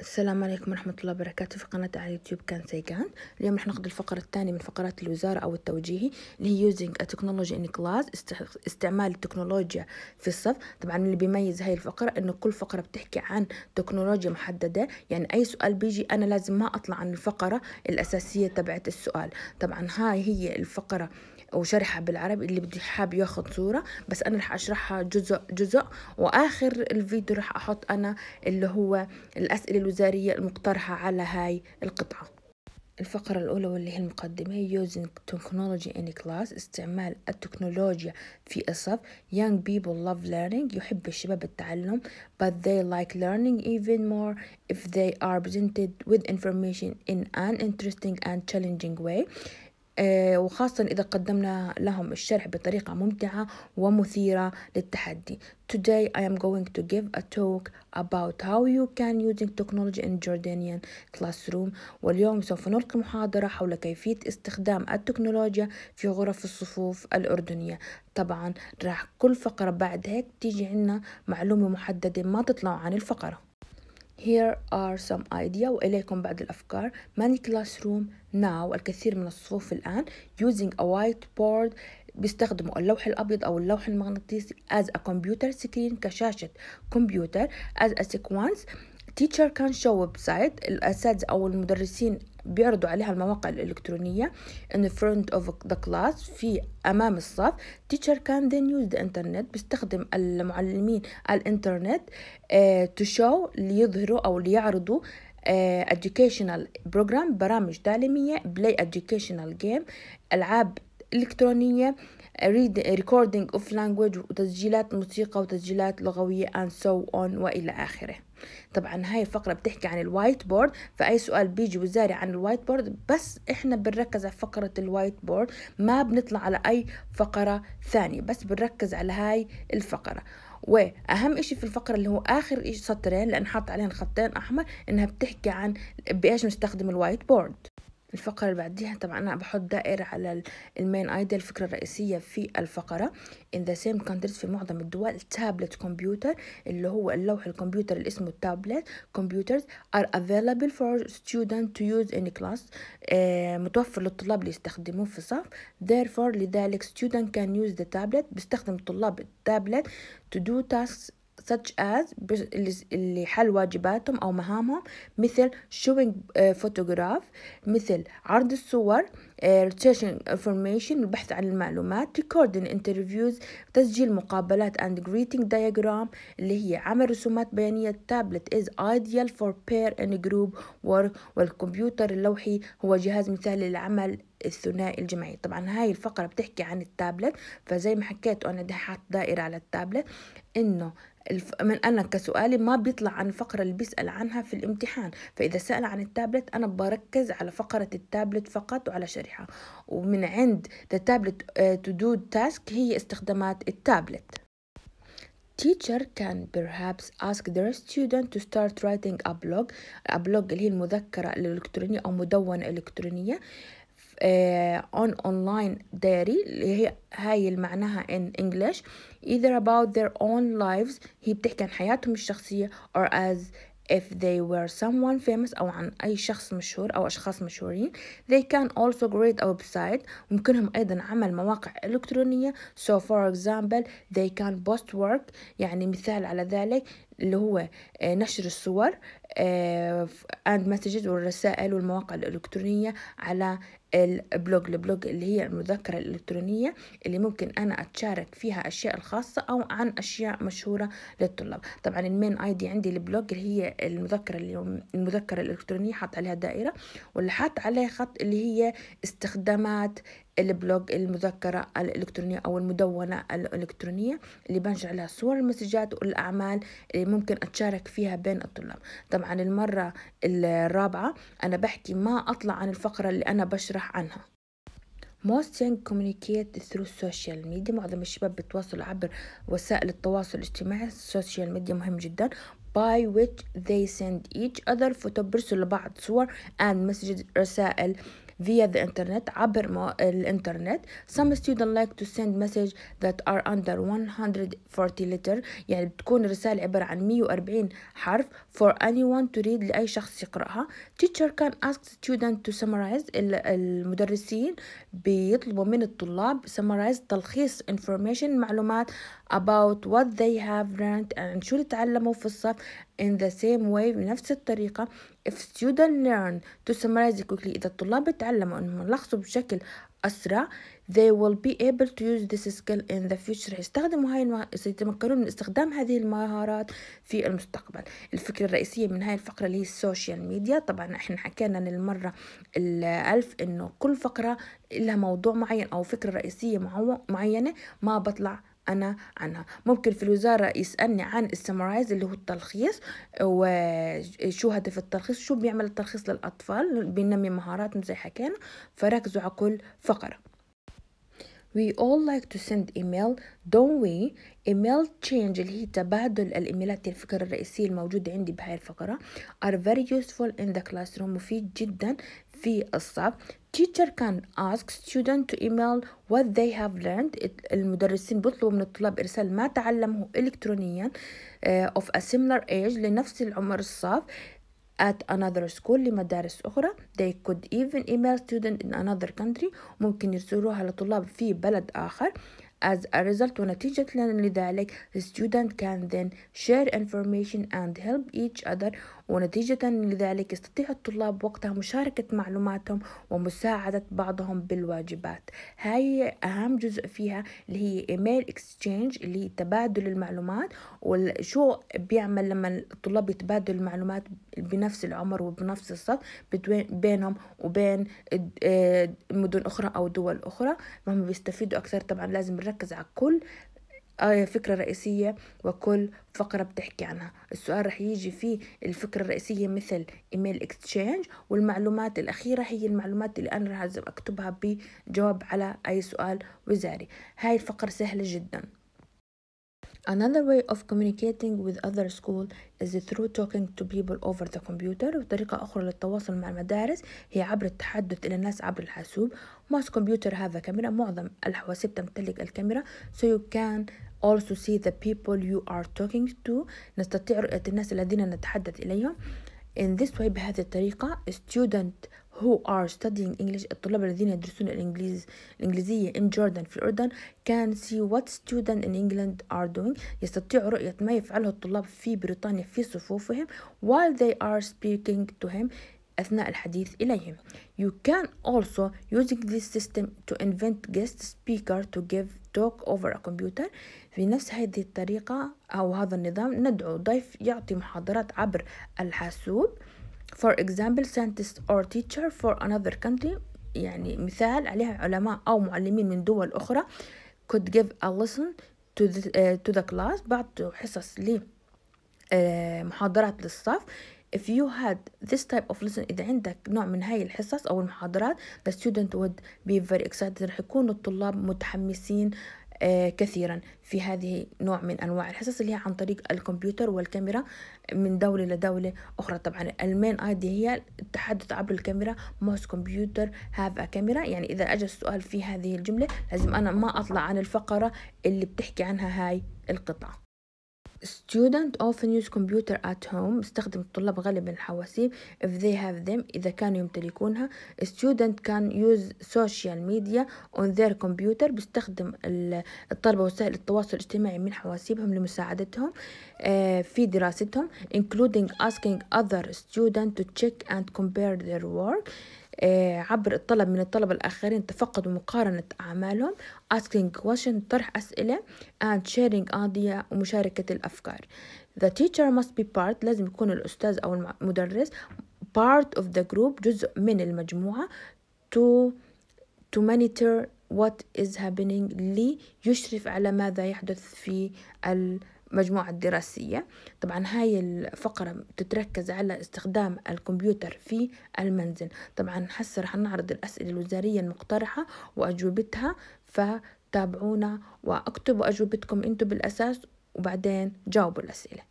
السلام عليكم ورحمة الله وبركاته في قناة على اليوتيوب كان سيكان اليوم رح ناخذ الفقرة الثانية من فقرات الوزارة أو التوجيهي اللي هي يوزنج technology ان كلاس استعمال التكنولوجيا في الصف طبعا اللي بيميز هاي الفقرة إنه كل فقرة بتحكي عن تكنولوجيا محددة يعني أي سؤال بيجي أنا لازم ما أطلع عن الفقرة الأساسية تبعت السؤال طبعا هاي هي الفقرة وشرحها بالعربي اللي بدي حاب ياخد صورة بس أنا رح أشرحها جزء جزء وآخر الفيديو رح أحط أنا اللي هو الأسئلة الوزارية المقترحة على هاي القطعة الفقرة الأولى واللي هي المقدمة هي using technology in class استعمال التكنولوجيا في الصف young people love learning يحب الشباب التعلم but they like learning even more if they are presented with information in an interesting and challenging way آه، وخاصة إذا قدمنا لهم الشرح بطريقة ممتعة ومثيرة للتحدي. Today I am going to give a talk about how you can using technology in Jordanian classroom واليوم سوف نلقي محاضرة حول كيفية استخدام التكنولوجيا في غرف الصفوف الأردنية طبعا راح كل فقرة بعد هيك تيجي عنا معلومة محددة ما تطلع عن الفقرة Here are some idea وإليكم بعض الأفكار many classroom now الكثير من الصفوف الآن using a whiteboard بيستخدموا اللوح الأبيض أو اللوح المغناطيسي as a computer screen كشاشة كمبيوتر as a sequence teacher can show website الأساتذة أو المدرسين بيعرضوا عليها المواقع الإلكترونية in front of the class في أمام الصف teacher can then use the internet بيستخدم المعلمين الإنترنت آه، to show ليظهروا أو ليعرضوا آه، educational program برامج تعليمية play educational game ألعاب إلكترونية recording of language وتسجيلات موسيقى وتسجيلات لغوية and so on وإلى آخره طبعا هاي الفقرة بتحكي عن الوايت بورد فأي سؤال بيجي وزاري عن الوايت بورد بس إحنا بنركز على فقرة الوايت بورد ما بنطلع على أي فقرة ثانية بس بنركز على هاي الفقرة واهم شيء في الفقره اللي هو اخر شيء سطرين لان حاط عليهم خطين احمر انها بتحكي عن بايش نستخدم الوايت بورد الفقرة اللي بعديها طبعا أنا بحط دائرة على المين ايدي الفكرة الرئيسية في الفقرة in the same countries في معظم الدول تابلت كمبيوتر اللي هو اللوح الكمبيوتر اللي اسمه التابلت computers are available for students to use in class آه متوفر للطلاب اللي يستخدموه في الصف therefore لذلك student can use the tablet بيستخدم الطلاب التابلت to do tasks such as اللي حل واجباتهم أو مهامهم مثل showing آه، photograph مثل عرض الصور آه، researching information البحث عن المعلومات recording interviews تسجيل مقابلات and greeting diagram اللي هي عمل رسومات بيانية التابلت is ideal for pair and group work والكمبيوتر اللوحي هو جهاز مثالي للعمل الثنائي الجماعي طبعا هاي الفقرة بتحكي عن التابلت فزي ما حكيت أنا حاط دائرة على التابلت إنه من أنا كسؤالي ما بيطلع عن الفقرة اللي بيسأل عنها في الامتحان فإذا سأل عن التابلت أنا بركز على فقرة التابلت فقط وعلى شرحها ومن عند the tablet uh, to do task هي استخدامات التابلت teacher can perhaps ask their student to start writing a blog a blog اللي هي المذكرة الإلكترونية أو مدونة إلكترونية on online diary اللي هي هاي اللي معناها in English either about their own lives هي بتحكي عن حياتهم الشخصية or as if they were someone famous أو عن أي شخص مشهور أو أشخاص مشهورين they can also create a website ممكنهم أيضا عمل مواقع إلكترونية so for example they can post work يعني مثال على ذلك اللي هو آه، نشر الصور اند آه، مسجز والرسائل والمواقع الالكترونيه على البلوج البلوج اللي هي المذكرة الإلكترونية اللي ممكن أنا أتشارك فيها أشياء الخاصة أو عن أشياء مشهورة للطلاب طبعا المين اي دي عندي البلوج اللي هي المذكرة اللي المذكرة الإلكترونية حاط عليها دائرة واللي حاط عليها خط اللي هي استخدامات البلوج المذكرة الإلكترونية أو المدونة الإلكترونية اللي بنشر عليها صور المسجات والأعمال اللي ممكن أتشارك فيها بين الطلاب طبعا المرة الرابعة أنا بحكي ما أطلع عن الفقرة اللي أنا بشرح عنها Most young communicate through social media معظم الشباب بتواصل عبر وسائل التواصل الاجتماعي السوشيال ميديا مهم جدا by which they send each other فبرسلوا لبعض صور and messages رسائل via the internet عبر الانترنت some students like to send message that are under 140 letter يعني بتكون الرسالة عبارة عن 140 حرف for anyone to read لأي شخص يقرأها teacher can ask student to summarize المدرسين بيطلبوا من الطلاب summarize تلخيص information معلومات about what they have learned and شو اللي تعلموا في الصف in the same way بنفس الطريقة if students learn to summarize quickly إذا الطلاب تعلموا أنهم يلخصوا بشكل أسرع they will be able to use this skill in the future يستخدموا هاي المه... سيتمكنون من استخدام هذه المهارات في المستقبل الفكرة الرئيسية من هاي الفقرة اللي هي السوشيال ميديا طبعا احنا حكينا للمرة الألف انه كل فقرة لها موضوع معين او فكرة رئيسية معينة ما بطلع أنا عنها ممكن في الوزارة يسألني عن السمرايز اللي هو التلخيص وشو هدف التلخيص شو بيعمل التلخيص للأطفال بينمي مهاراتهم زي حكينا فركزوا على كل فقرة We all like to send email don't we email change اللي هي تبادل الإيميلات يعني الفكرة الرئيسية الموجودة عندي بهاي الفقرة are very useful in the classroom مفيد جدا في الصف teacher can ask student to email what they have learned المدرسين بيطلبوا من الطلاب إرسال ما تعلمه إلكترونيا of a similar age لنفس العمر الصف at another school لمدارس أخرى they could even email student in another country ممكن يرسلوها لطلاب في بلد آخر as a result ونتيجة لذلك the student can then share information and help each other ونتيجة لذلك يستطيع الطلاب وقتها مشاركة معلوماتهم ومساعدة بعضهم بالواجبات هاي أهم جزء فيها اللي هي إيميل إكسشينج اللي هي تبادل المعلومات وشو بيعمل لما الطلاب يتبادلوا المعلومات بنفس العمر وبنفس الصف بينهم وبين آه، مدن أخرى أو دول أخرى فهم بيستفيدوا أكثر طبعا لازم نركز على كل آه، فكرة رئيسية وكل فقرة بتحكي عنها السؤال رح يجي فيه الفكرة الرئيسية مثل ايميل اكستشينج والمعلومات الأخيرة هي المعلومات اللي أنا رح أكتبها بجواب على أي سؤال وزاري هاي الفقرة سهلة جدا Another way of communicating with other school is through talking to people over the computer وطريقة أخرى للتواصل مع المدارس هي عبر التحدث إلى الناس عبر الحاسوب most computer have a camera معظم الحواسيب تمتلك الكاميرا so you can also see the people you are talking to نستطيع رؤية الناس الذين نتحدث إليهم in this way بهذه الطريقة student who are studying English الطلاب الذين يدرسون الإنجليز الإنجليزية in Jordan في الأردن can see what students in England are doing يستطيع رؤية ما يفعله الطلاب في بريطانيا في صفوفهم while they are speaking to him أثناء الحديث إليهم. You can also using this system to invent guest speaker to give talk over a computer. في نفس هذه الطريقة أو هذا النظام ندعو ضيف يعطي محاضرات عبر الحاسوب for example scientist or teacher for another country يعني مثال عليها علماء أو معلمين من دول أخرى could give a lesson to the, uh, to the class بعض حصص لي uh, محاضرات للصف if you had this type of lesson إذا عندك نوع من هاي الحصص أو المحاضرات the student would be very excited رح يكونوا الطلاب متحمسين آه، كثيرا في هذه نوع من أنواع الحصص اللي هي عن طريق الكمبيوتر والكاميرا من دولة لدولة أخرى طبعا المين ايديا هي التحدث عبر الكاميرا موس كمبيوتر هاف ا كاميرا يعني إذا أجى السؤال في هذه الجملة لازم أنا ما أطلع عن الفقرة اللي بتحكي عنها هاي القطعة student often use computer at home استخدم الطلاب غالبا الحواسيب if they have them إذا كانوا يمتلكونها student can use social media on their computer بيستخدم الطلبة وسائل التواصل الاجتماعي من حواسيبهم لمساعدتهم في دراستهم including asking other students to check and compare their work آه، عبر الطلب من الطلبة الآخرين تفقد مقارنة أعمالهم asking questions طرح أسئلة and sharing ideas ومشاركة الأفكار the teacher must be part لازم يكون الأستاذ أو المدرس part of the group جزء من المجموعة to to monitor what is happening ليشرف على ماذا يحدث في المجموعة مجموعة دراسية طبعا هاي الفقرة بتتركز على استخدام الكمبيوتر في المنزل طبعا هسه رح نعرض الأسئلة الوزارية المقترحة وأجوبتها فتابعونا واكتبوا أجوبتكم أنتوا بالأساس وبعدين جاوبوا الأسئلة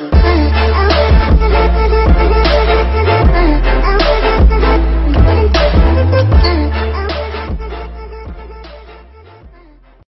Thank you.